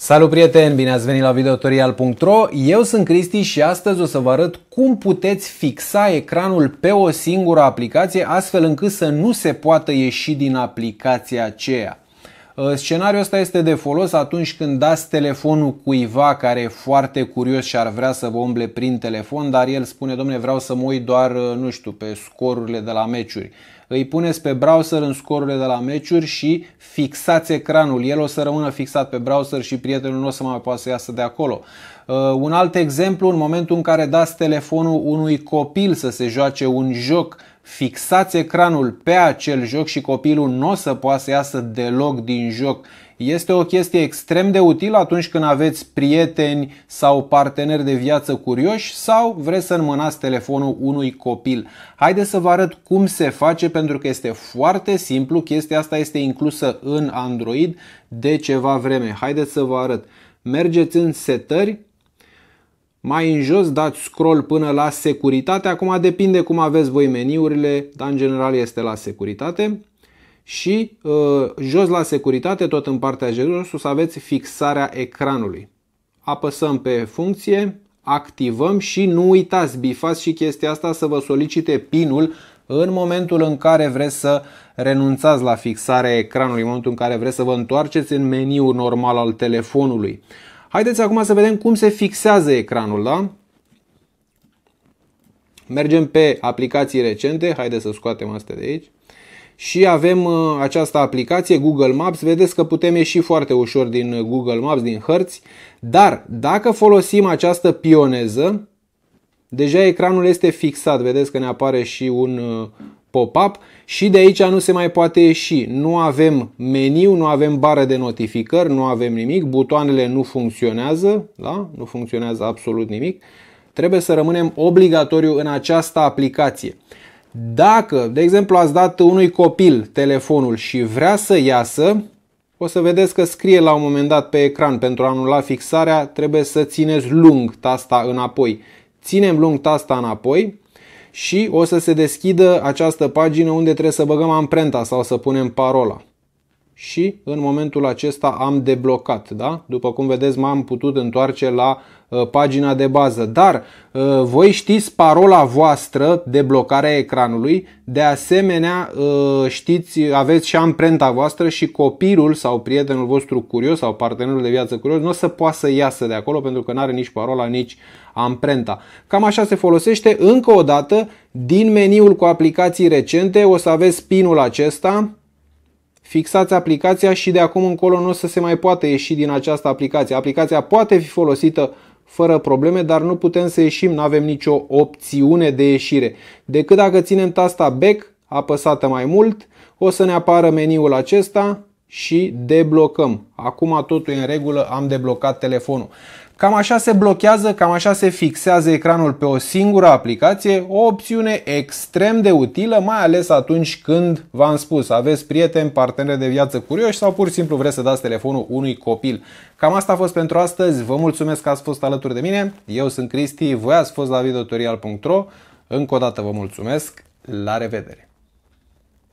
Salut prieteni, bine ați venit la videotorial.ro. Eu sunt Cristi și astăzi o să vă arăt cum puteți fixa ecranul pe o singură aplicație astfel încât să nu se poată ieși din aplicația aceea. Uh, scenariul ăsta este de folos atunci când dați telefonul cuiva care e foarte curios și ar vrea să vă umble prin telefon, dar el spune, domne, vreau să mă uit doar, uh, nu știu, pe scorurile de la meciuri. Îi puneți pe browser în scorurile de la meciuri și fixați ecranul. El o să rămână fixat pe browser și prietenul nu o să mai poată să iasă de acolo. Uh, un alt exemplu, în momentul în care dați telefonul unui copil să se joace un joc, fixați ecranul pe acel joc și copilul nu o să poată să iasă deloc din joc. Este o chestie extrem de utilă atunci când aveți prieteni sau parteneri de viață curioși sau vreți să înmânați telefonul unui copil. Haideți să vă arăt cum se face pentru că este foarte simplu, chestia asta este inclusă în Android de ceva vreme. Haideți să vă arăt. Mergeți în setări, mai în jos dați scroll până la securitate, acum depinde cum aveți voi meniurile, dar în general este la securitate. Și uh, jos la securitate, tot în partea jos, o să aveți fixarea ecranului. Apăsăm pe funcție, activăm și nu uitați, bifați și chestia asta să vă solicite pinul în momentul în care vreți să renunțați la fixarea ecranului, în momentul în care vreți să vă întoarceți în meniul normal al telefonului. Haideți acum să vedem cum se fixează ecranul, da? Mergem pe aplicații recente, haideți să scoatem asta de aici. Și avem uh, această aplicație Google Maps, vedeți că putem ieși foarte ușor din uh, Google Maps, din hărți, dar dacă folosim această pioneză, deja ecranul este fixat, vedeți că ne apare și un uh, pop-up și de aici nu se mai poate ieși. Nu avem meniu, nu avem bară de notificări, nu avem nimic, butoanele nu funcționează, da? nu funcționează absolut nimic. Trebuie să rămânem obligatoriu în această aplicație. Dacă, de exemplu, ați dat unui copil telefonul și vrea să iasă, o să vedeți că scrie la un moment dat pe ecran pentru a anula fixarea, trebuie să țineți lung tasta înapoi. Ținem lung tasta înapoi, și o să se deschidă această pagină unde trebuie să băgăm amprenta sau să punem parola și în momentul acesta am deblocat. Da? După cum vedeți, m-am putut întoarce la uh, pagina de bază. Dar uh, voi știți parola voastră de blocare a ecranului, de asemenea uh, știți, aveți și amprenta voastră și copilul sau prietenul vostru curios sau partenerul de viață curios nu o să poată să iasă de acolo pentru că nu are nici parola, nici amprenta. Cam așa se folosește. Încă o dată, din meniul cu aplicații recente o să aveți pinul acesta Fixați aplicația și de acum încolo nu o să se mai poată ieși din această aplicație. Aplicația poate fi folosită fără probleme, dar nu putem să ieșim, nu avem nicio opțiune de ieșire. Decât dacă ținem tasta back apăsată mai mult, o să ne apară meniul acesta și deblocăm. Acum totul e în regulă, am deblocat telefonul. Cam așa se blochează, cam așa se fixează ecranul pe o singură aplicație, o opțiune extrem de utilă, mai ales atunci când, v-am spus, aveți prieteni, parteneri de viață curioși sau pur și simplu vreți să dați telefonul unui copil. Cam asta a fost pentru astăzi, vă mulțumesc că ați fost alături de mine, eu sunt Cristi, voi ați fost la videotorial.ro, încă o dată vă mulțumesc, la revedere!